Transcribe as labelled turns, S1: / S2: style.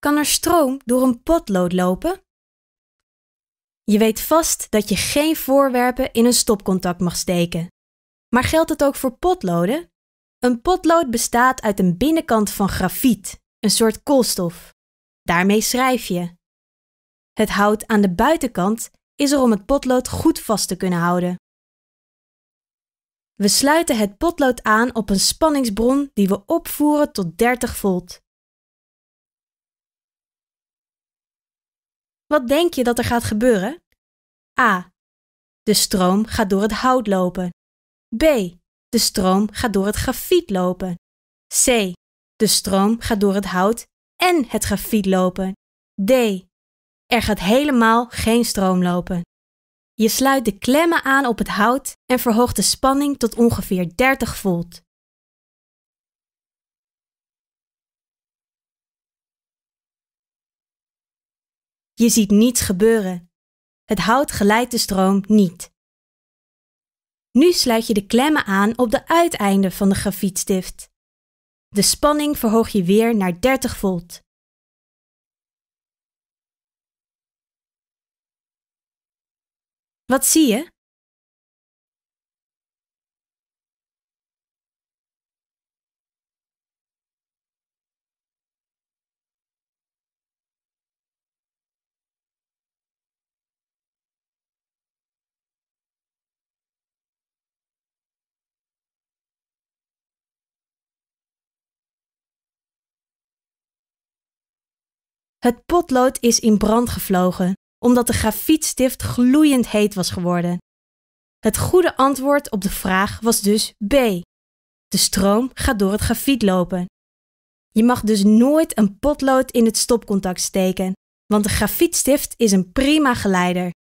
S1: Kan er stroom door een potlood lopen? Je weet vast dat je geen voorwerpen in een stopcontact mag steken. Maar geldt het ook voor potloden? Een potlood bestaat uit een binnenkant van grafiet, een soort koolstof. Daarmee schrijf je. Het hout aan de buitenkant is er om het potlood goed vast te kunnen houden. We sluiten het potlood aan op een spanningsbron die we opvoeren tot 30 volt. Wat denk je dat er gaat gebeuren? A. De stroom gaat door het hout lopen. B. De stroom gaat door het grafiet lopen. C. De stroom gaat door het hout en het grafiet lopen. D. Er gaat helemaal geen stroom lopen. Je sluit de klemmen aan op het hout en verhoogt de spanning tot ongeveer 30 volt. Je ziet niets gebeuren. Het hout geleidt de stroom niet. Nu sluit je de klemmen aan op de uiteinden van de grafietstift. De spanning verhoog je weer naar 30 volt.
S2: Wat zie je?
S1: Het potlood is in brand gevlogen, omdat de grafietstift gloeiend heet was geworden. Het goede antwoord op de vraag was dus B. De stroom gaat door het grafiet lopen. Je mag dus nooit een potlood in het stopcontact steken, want de grafietstift is een prima geleider.